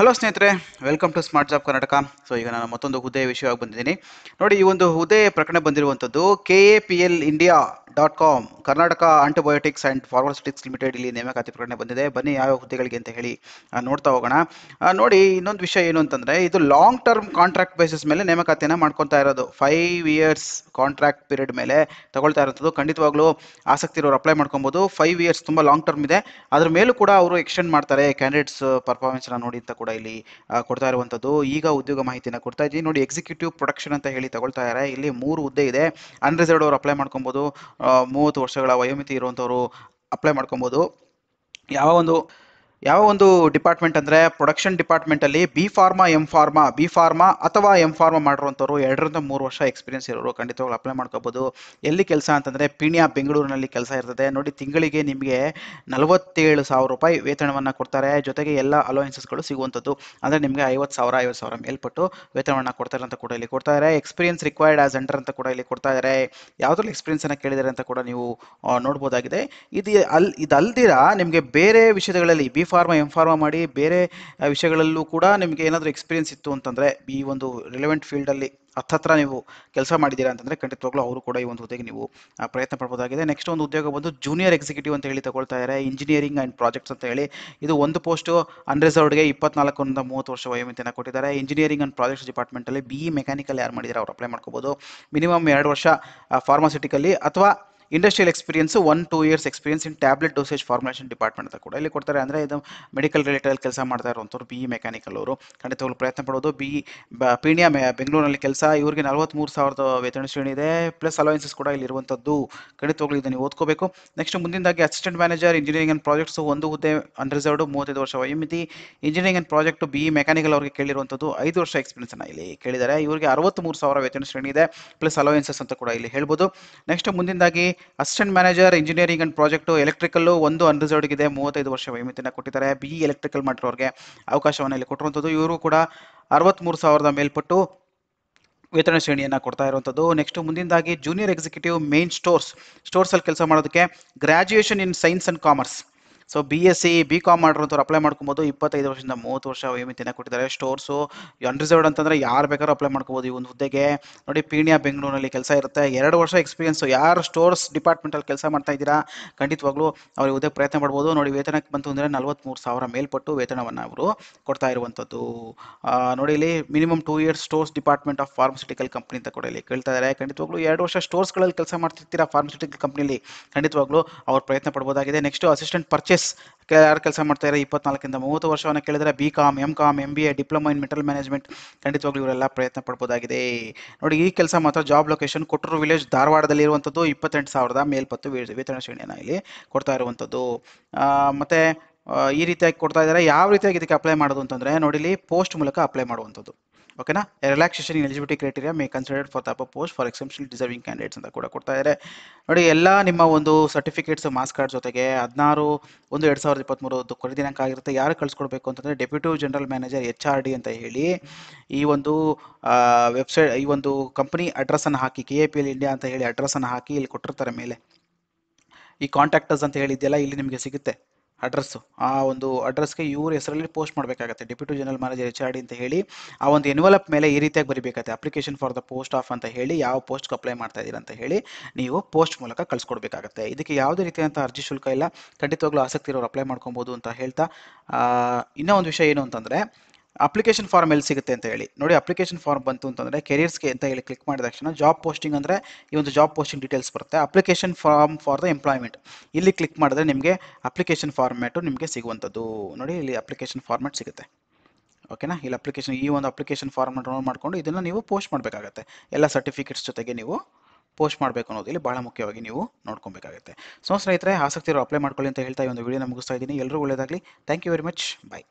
hello ಸ್ನೇಹಿತರೆ welcome to smart job Karnataka so ಈಗ ನಾನು ಮತ್ತೊಂದು ಹುದ್ದೆ ವಿಷಯವಾಗಿ ಬಂದಿದ್ದೀನಿ ನೋಡಿ ಈ ಒಂದು ಹುದ್ದೆ ಪ್ರಕರಣ ಬಂದಿರುವಂಥದ್ದು K A P L India dot com Karnataka antibiotics and pharmaceutics limited ಇಲ್ಲಿ ನೇಮಕಾತಿ ಪ್ರಕಟಣೆ ಬಂದಿದೆ ಬನ್ನಿ ಯಾವ ಹುದ್ದೆಗಳಿಗೆ ಅಂತ ಹೇಳಿ ನೋಡ್ತಾ ಹೋಗೋಣ ನೋಡಿ ಇನ್ನೊಂದು ವಿಷಯ ಏನು ಅಂತಂದರೆ ಇದು ಲಾಂಗ್ ಟರ್ಮ್ ಕಾಂಟ್ರಾಕ್ಟ್ ಬೇಸಿಸ್ ಮೇಲೆ ನೇಮಕಾತಿಯನ್ನು ಮಾಡ್ಕೊತಾ ಇರೋದು ಫೈವ್ ಇಯರ್ಸ್ ಕಾಂಟ್ರಾಕ್ಟ್ ಪೀರಿಯಡ್ ಮೇಲೆ ತಗೊಳ್ತಾ ಇರೋಂಥದ್ದು ಖಂಡಿತವಾಗ್ಲೂ ಆಸಕ್ತಿ ಇರೋರು ಅಪ್ಲೈ ಮಾಡ್ಕೊಬೋದು ಫೈವ್ ಇಯರ್ಸ್ ತುಂಬ ಲಾಂಗ್ ಟರ್ಮ್ ಇದೆ ಅದ್ರ ಮೇಲೂ ಕೂಡ ಅವರು ಎಕ್ಸ್ಟೆಂಡ್ ಮಾಡ್ತಾರೆ ಕ್ಯಾಂಡಿಡೇಟ್ಸ್ ಪರ್ಫಾರ್ಮೆನ್ಸ್ನ ನೋಡಿ ಅಂತ ಕೂಡ ಇಲ್ಲಿ ಕೊಡ್ತಾ ಇರುವಂಥದ್ದು ಈಗ ಉದ್ಯೋಗ ಮಾಹಿತಿನ ಕೊಡ್ತಾ ಇದ್ದೀವಿ ನೋಡಿ ಎಕ್ಸಿಕ್ಯೂಟಿವ್ ಪ್ರೊಡಕ್ಷನ್ ಅಂತ ಹೇಳಿ ತಗೊಳ್ತಾ ಇದ್ದಾರೆ ಇಲ್ಲಿ ಮೂರು ಹುದ್ದೆ ಇದೆ ಅನ್ರಿಸರ್ವ್ಡ್ ಅವರು ಅಪ್ಲೈ ಮಾಡ್ಕೊಬೋದು ಮೂವತ್ತು ವರ್ಷಗಳ ವಯೋಮಿತಿ ಇರುವಂಥವರು ಅಪ್ಲೈ ಮಾಡ್ಕೊಬೋದು ಯಾವ ಒಂದು ಯಾವ ಒಂದು ಡಿಪಾರ್ಟ್ಮೆಂಟ್ ಅಂದರೆ ಪ್ರೊಡಕ್ಷನ್ ಡಿಪಾರ್ಟ್ಮೆಂಟಲ್ಲಿ B pharma M pharma B pharma ಅಥವಾ ಎಂ ಫಾರ್ಮಾ ಮಾಡಿರುವಂಥವ್ರು ಎರಡರಿಂದ ಮೂರು ವರ್ಷ ಎಕ್ಸ್ಪೀರಿಯನ್ಸ್ ಇರೋರು ಖಂಡಿತವಾಗಿ ಅಪ್ಲೈ ಮಾಡ್ಕೋಬೋದು ಎಲ್ಲಿ ಕೆಲಸ ಅಂತಂದರೆ ಪೀಣ್ಯ ಬೆಂಗಳೂರಿನಲ್ಲಿ ಕೆಲಸ ಇರ್ತದೆ ನೋಡಿ ತಿಂಗಳಿಗೆ ನಿಮಗೆ ನಲವತ್ತೇಳು ಸಾವಿರ ರೂಪಾಯಿ ವೇತನವನ್ನು ಕೊಡ್ತಾರೆ ಜೊತೆಗೆ ಎಲ್ಲ ಅಲೋಯೆನ್ಸಸ್ಗಳು ಸಿಗುವಂಥದ್ದು ಅಂದರೆ ನಿಮಗೆ ಐವತ್ತು ಸಾವಿರ ಐವತ್ತು ಸಾವಿರ ಮೇಲ್ಪಟ್ಟು ವೇತನವನ್ನು ಕೊಡ್ತಾರೆ ಅಂತ ಕೂಡ ಇಲ್ಲಿ ಕೊಡ್ತಾ ಎಕ್ಸ್ಪೀರಿಯನ್ಸ್ ರಿಕ್ವೈರ್ಡ್ ಆಸ್ ಅಂಡರ್ ಅಂತ ಕೂಡ ಇಲ್ಲಿ ಕೊಡ್ತಾ ಇದ್ದಾರೆ ಯಾವುದ್ರಲ್ಲಿ ಎಕ್ಸ್ಪೀರಿಯನ್ಸನ್ನು ಕೇಳಿದ್ದಾರೆ ಅಂತ ಕೂಡ ನೀವು ನೋಡ್ಬೋದಾಗಿದೆ ಇದು ಅಲ್ಲಿ ಇದಲ್ದಿರ ನಿಮಗೆ ಬೇರೆ ವಿಷಯಗಳಲ್ಲಿ ಬಿ ಫಾರ್ಮಾ ಎಂ ಫಾರ್ಮಾ ಮಾಡಿ ಬೇರೆ ವಿಷಯಗಳಲ್ಲೂ ಕೂಡ ನಿಮಗೆ ಏನಾದರೂ ಎಕ್ಸ್ಪೀರಿಯನ್ಸ್ ಇತ್ತು ಅಂತಂದರೆ ಈ ಒಂದು ರಿಲೆವೆಂಟ್ ಫೀಲ್ಡಲ್ಲಿ ಹತ್ತತ್ರ ನೀವು ಕೆಲಸ ಮಾಡಿದ್ದೀರಾ ಅಂತಂದರೆ ಖಂಡಿತವಾಗ್ಲೂ ಅವರು ಕೂಡ ಈ ಒಂದು ಹುದ್ದೆಗೆ ನೀವು ಪ್ರಯತ್ನ ಪಡ್ಬೋದಾಗಿದೆ ನೆಕ್ಸ್ಟ್ ಒಂದು ಉದ್ಯೋಗ ಬಂದು ಜೂನಿಯರ್ ಎಕ್ಸಿಕ್ಯೂಟಿವ್ ಅಂತ ಹೇಳಿ ತಗೊಳ್ತಾ ಇದ್ದಾರೆ ಇಂಜಿನಿಯರಿಂಗ್ ಆ್ಯಂಡ್ ಪ್ರಾಜೆಕ್ಟ್ಸ್ ಅಂತ ಹೇಳಿ ಇದು ಒಂದು ಪೋಸ್ಟು ಅನ್ರಿಸರ್ವ್ಡ್ಗೆ ಇಪ್ಪತ್ನಾಲ್ಕರಿಂದ ಮೂವತ್ತು ವರ್ಷ ವಯೋಮಿತಿಯನ್ನು ಕೊಟ್ಟಿದ್ದಾರೆ ಇಂಜಿನಿಯರಿಂಗ್ ಆ್ಯಂಡ್ ಪ್ರಾಜೆಕ್ಟ್ಸ್ ಡಿಪಾರ್ಟ್ಮೆಂಟಲ್ಲಿ ಬಿ ಇ ಮೆಕ್ಯಾನಿಕಲ್ ಯಾರು ಮಾಡಿದ್ದಾರೆ ಅವ್ರು ಅಪ್ಲೈ ಮಾಡ್ಕೋಬೋದು ಮಿನಿಮಮ್ ಎರಡು ವರ್ಷ ಫಾರ್ಮಾಸಿಟಿಕಲ್ಲಿ ಅಥವಾ industrial experience one two years experience in tablet dosage formulation department ಅಂತ ಕೂಡ ಇಲ್ಲಿ ಕೊಡ್ತಾರೆ ಅಂದರೆ ಇದು ಮೆಡಿಕಲ್ ರಿಲೇಟೆಡ್ ಕೆಲಸ ಮಾಡ್ತಾ ಇರುವಂಥವ್ರು ಬಿ ಇ e ಮೆಕ್ಯಾನಿಕಲ್ ಅವರು ಖಂಡಿತವಾಗ್ಲೂ ಪ್ರಯತ್ನ ಪಡೋದು ಬಿ ಪೀಣ್ಯ ಬೆಂಗಳೂರಿನಲ್ಲಿ ಕೆಲಸ ಇವರಿಗೆ ನಲವತ್ತ್ಮೂರು ಸಾವಿರದ ವೇತನ ಶ್ರೇಣಿ ಇದೆ ಪ್ಲಸ್ ಅಲೋಯನ್ಸಸ್ ಕೂಡ ಇಲ್ಲಿ ಇರುವಂಥದ್ದು ಖಂಡಿತವಾಗ್ಲು ಇದನ್ನು ಓದ್ಕೋಬೇಕು ನೆಕ್ಸ್ಟ್ ಮುಂದಿನದಾಗಿ assistant manager engineering and projects ಒಂದು ಹುದ್ದೆ ಅನ್ರಿಸರ್ವ್ಡ್ ಮೂವತ್ತೈದು ವರ್ಷ ವಯಮಿತಿ engineering and project B mechanical ಅವರಿಗೆ ಕೇಳಿರುವಂಥದ್ದು ಐದು ವರ್ಷ ಎಕ್ಸ್ಪೀರಿಯನ್ಸ್ ಇಲ್ಲಿ ಕೇಳಿದ್ದಾರೆ ಇವರಿಗೆ ಮೂರು ಸಾವಿರ ವೇತನ ಶ್ರೇಣಿ ಇದೆ ಪ್ಲಸ್ ಅಲವೆನ್ಸಸ್ ಅಂತ ಕೂಡ ಇಲ್ಲಿ ಹೇಳ್ಬೋದು ನೆಕ್ಸ್ಟ್ ಮುಂದಿನದಾಗಿ assistant manager engineering and project electrical ಒಂದು ಅನ್ರಿಸರ್ವ್ಡ್ಗಿದೆ ಮೂವತ್ತೈದು ವರ್ಷ ವೈಮಿತಿನ ಕೊಟ್ಟಿದ್ದಾರೆ ಬಿ ಇ ಎಲೆಕ್ಟ್ರಿಕಲ್ ಮಾಡಿರೋರಿಗೆ ಅವಕಾಶವನ್ನು ಇಲ್ಲಿ ಕೊಟ್ಟಿರುವಂಥದ್ದು ಇವರು ಕೂಡ ಅರವತ್ತ್ಮೂರು ಸಾವಿರದ ಮೇಲ್ಪಟ್ಟು ವೇತನ ಶ್ರೇಣಿಯನ್ನು ಕೊಡ್ತಾ ಇರುವಂಥದ್ದು ನೆಕ್ಸ್ಟ್ ಮುಂದಿನದಾಗಿ ಜೂನಿಯರ್ ಎಕ್ಸಿಕ್ಯೂಟಿವ್ ಮೇನ್ ಸ್ಟೋರ್ಸ್ ಸ್ಟೋರ್ಸಲ್ಲಿ ಕೆಲಸ ಮಾಡೋದಕ್ಕೆ graduation in science and commerce so B S C B com ಮಾಡಿರೋಂಥವ್ರು ಅಪ್ಲೈ ಮಾಡ್ಕೊಬೋದು ಇಪ್ಪತ್ತೈದು ವರ್ಷದಿಂದ ಮೂವತ್ತು ವರ್ಷ ವಯೋಮಿತಿನ ಕೊಟ್ಟಿದ್ದಾರೆ ಸ್ಟೋರ್ಸು ಅನ್ರಿಸರ್ವ್ಡ್ ಅಂತಂದರೆ ಯಾರು ಬೇಕಾದ್ರೂ ಅಪ್ಲೈ ಮಾಡ್ಕೋಬೋದು ಈ ಒಂದು ಹುದ್ದೆಗೆ ನೋಡಿ ಪೀಣ್ಯ ಬೆಂಗಳೂರಿನಲ್ಲಿ ಕೆಲಸ ಇರುತ್ತೆ ಎರಡು ವರ್ಷ ಎಕ್ಸ್ಪೀರಿಯನ್ಸು ಯಾರು ಸ್ಟೋರ್ಸ್ ಡಿಪಾರ್ಟ್ಮೆಂಟಲ್ಲಿ ಕೆಲಸ ಮಾಡ್ತಾ ಇದ್ದೀರಾ ಖಂಡಿತವಾಗ್ಲೂ ಅವ್ರಿಗೆ ಹುದ್ದೆ ಪ್ರಯತ್ನ ಮಾಡ್ಬೋದು ನೋಡಿ ವೇತನಕ್ಕೆ ಬಂತು ಅಂದರೆ ನಲ್ವತ್ತ್ಮೂರು ಸಾವಿರ ಮೇಲ್ಪಟ್ಟು ವೇತನವನ್ನು ಅವರು ಕೊಡ್ತಾ ಇರುವಂಥದ್ದು ನೋಡಿ ಇಲ್ಲಿ minimum two years stores department of pharmaceutical company ಅಂತ ಕೂಡ ಇಲ್ಲಿ ಕೇಳ್ತಾ ಇದ್ದಾರೆ ಖಂಡಿತವಾಗ್ಲೂ ಎರಡು ವರ್ಷ ಸ್ಟೋರ್ಸ್ಗಳಲ್ಲಿ ಕೆಲಸ ಮಾಡ್ತಿರ್ತೀರಾ ಫಾರ್ಮಸ್ಯೂಟಿಕಲ್ ಕಂಪ್ನಿಲಿ ಖಂಡಿತವಾಗ್ಲೂ ಅವ್ರು ಪ್ರಯತ್ನ ಪಡ್ಬೋದಾಗಿದೆ ನೆಕ್ಸ್ಟ್ ಅಸಿಸ್ಟೆಂಟ್ ಪರ್ಚೇಸ್ ಎಸ್ ಯಾರು ಕೆಲಸ ಇದ್ದಾರೆ ಇಪ್ಪತ್ನಾಲ್ಕಿಂದ ಮೂವತ್ತು ವರ್ಷವನ್ನು ಕೇಳಿದರೆ B com M com M B A diploma in metal management ಖಂಡಿತವಾಗ್ಲೂ ಇವರೆಲ್ಲ ಪ್ರಯತ್ನ ಪಡ್ಬೋದಾಗಿದೆ ನೋಡಿ ಈ ಕೆಲಸ ಮಾತ್ರ ಜಾಬ್ ಲೊಕೇಶನ್ ಕೊಟ್ಟರು ವಿಲೇಜ್ ಧಾರವಾಡದಲ್ಲಿ ಇರುವಂಥದ್ದು ಇಪ್ಪತ್ತೆಂಟು ಸಾವಿರದ ಮೇಲ್ಪತ್ತು ವೇತನ ಶ್ರೇಣಿಯನ್ನು ಇಲ್ಲಿ ಕೊಡ್ತಾ ಇರುವಂಥದ್ದು ಮತ್ತೆ ಈ ರೀತಿಯಾಗಿ ಕೊಡ್ತಾ ಇದ್ದಾರೆ ಯಾವ ರೀತಿಯಾಗಿ ಇದಕ್ಕೆ ಅಪ್ಲೈ ಮಾಡೋದು ಅಂತಂದರೆ ನೋಡಿಲಿ ಪೋಸ್ಟ್ ಮೂಲಕ ಅಪ್ಲೈ ಮಾಡುವಂಥದ್ದು ಓಕೆನಾ relaxation eligibility criteria may considered for ತಪ್ಪ post for exceptional deserving candidates ಅಂತ ಕೂಡ ಕೊಡ್ತಾ ಇದ್ದಾರೆ ನೋಡಿ ಎಲ್ಲ ನಿಮ್ಮ ಒಂದು ಸರ್ಟಿಫಿಕೇಟ್ಸ್ ಮಾಸ್ ಕಾರ್ಡ್ ಜೊತೆಗೆ ಹದಿನಾರು ಒಂದು ಎರಡು ಸಾವಿರದ ಇಪ್ಪತ್ತ್ಮೂರು ಕೊನೆ ದಿನಾಂಕ ಆಗಿರುತ್ತೆ ಯಾರು ಕಳಿಸ್ಕೊಡ್ಬೇಕು ಅಂತಂದರೆ deputy general manager H R D ಅಂತ ಹೇಳಿ ಈ ಒಂದು ವೆಬ್ಸೈಟ್ ಈ ಒಂದು ಕಂಪ್ನಿ ಅಡ್ರೆಸ್ಸನ್ನು ಹಾಕಿ K A P L India ಅಂತ ಹೇಳಿ ಅಡ್ರೆಸ್ಸನ್ನು ಹಾಕಿ ಇಲ್ಲಿ ಕೊಟ್ಟಿರ್ತಾರೆ ಮೇಲೆ ಈ ಕಾಂಟ್ಯಾಕ್ಟರ್ಸ್ ಅಂತ ಹೇಳಿದ್ದೆಲ್ಲ ಇಲ್ಲಿ ನಿಮಗೆ ಸಿಗುತ್ತೆ ಅಡ್ರೆಸ್ಸು ಆ ಒಂದು ಅಡ್ರೆಸ್ಗೆ ಇವ್ರ ಹೆಸರಲ್ಲಿ ಪೋಸ್ಟ್ ಮಾಡಬೇಕಾಗತ್ತೆ deputy general manager H R D ಅಂತ ಹೇಳಿ ಆ ಒಂದು ಎನ್ವಲಪ್ ಮೇಲೆ ಈ ರೀತಿಯಾಗಿ ಬರಿಬೇಕಾಗತ್ತೆ application for the post of ಅಂತ ಹೇಳಿ ಯಾವ ಪೋಸ್ಟ್ಗೆ ಅಪ್ಲೈ ಮಾಡ್ತಾ ಇದ್ದೀರಾ ಅಂತ ಹೇಳಿ ನೀವು ಪೋಸ್ಟ್ ಮೂಲಕ ಕಳಿಸ್ಕೊಡ್ಬೇಕಾಗತ್ತೆ ಇದಕ್ಕೆ ಯಾವುದೇ ರೀತಿಯಾದಂಥ ಅರ್ಜಿ ಶುಲ್ಕ ಇಲ್ಲ ಖಂಡಿತವಾಗ್ಲೂ ಆಸಕ್ತಿ ಇರೋರು ಅಪ್ಲೈ ಮಾಡ್ಕೊಬೋದು ಅಂತ ಹೇಳ್ತಾ ಇನ್ನೂ ಒಂದು ವಿಷಯ ಏನು ಅಂತಂದರೆ ಅಪ್ಲಿಕೇಶನ್ ಫಾರ್ಮ್ ಎಲ್ಲಿ ಸಿಗುತ್ತೆ ಅಂತ ಹೇಳಿ ನೋಡಿ ಅಪ್ಲಿಕೇಶನ್ ಫಾರ್ಮ್ ಬಂತು ಅಂತಂದರೆ ಕೆರಿಯರ್ಸ್ಗೆ ಅಂತ ಹೇಳಿ ಕ್ಲಿಕ್ ಮಾಡಿದ ತಕ್ಷಣ ಜಾಬ್ ಪೋಸ್ಟಿಂಗ್ ಅಂದರೆ ಈ ಒಂದು ಜಾಬ್ ಪೋಸ್ಟಿಂಗ್ ಡೀಟೇಲ್ಸ್ ಬರುತ್ತೆ application form for the employment ಇಲ್ಲಿ ಕ್ಲಿಕ್ ಮಾಡಿದ್ರೆ ನಿಮಗೆ ಅಪ್ಲಿಕೇಶನ್ ಫಾರ್ಮ್ಯಾಟು ನಿಮಗೆ ಸಿಗುವಂಥದ್ದು ನೋಡಿ ಇಲ್ಲಿ ಅಪ್ಲಿಕೇಶನ್ ಫಾರ್ಮ್ಯಾಟ್ ಸಿಗುತ್ತೆ ಓಕೆನಾ ಇಲ್ಲಿ ಅಪ್ಲಿಕೇಶನ್ ಈ ಒಂದು ಅಪ್ಲಿಕೇಶನ್ ಫಾರ್ಮ್ ಡೌನ್ಲೋಡ್ ಮಾಡಿಕೊಂಡು ಇದನ್ನು ನೀವು ಪೋಸ್ಟ್ ಮಾಡಬೇಕಾಗತ್ತೆ ಎಲ್ಲ ಸರ್ಟಿಫಿಕೇಟ್ಸ್ ಜೊತೆಗೆ ನೀವು ಪೋಸ್ಟ್ ಮಾಡಬೇಕು ಅನ್ನೋದು ಇಲ್ಲಿ ಭಾಳ ಮುಖ್ಯವಾಗಿ ನೀವು ನೋಡ್ಕೊಬೇಕಾಗುತ್ತೆ ಸೊ ಸ್ನೇಹಿತರೆ ಆಸಕ್ತಿ ಅಪ್ಲೈ ಮಾಡ್ಕೊಳ್ಳಿ ಅಂತ ಹೇಳ್ತಾ ಈ ಒಂದು ವಿಡಿಯೋನ ಮುಗಿಸ್ತಾ ಇದ್ದೀನಿ ಎಲ್ಲರೂ ಒಳ್ಳೆಯದಾಗಲಿ thank you very much bye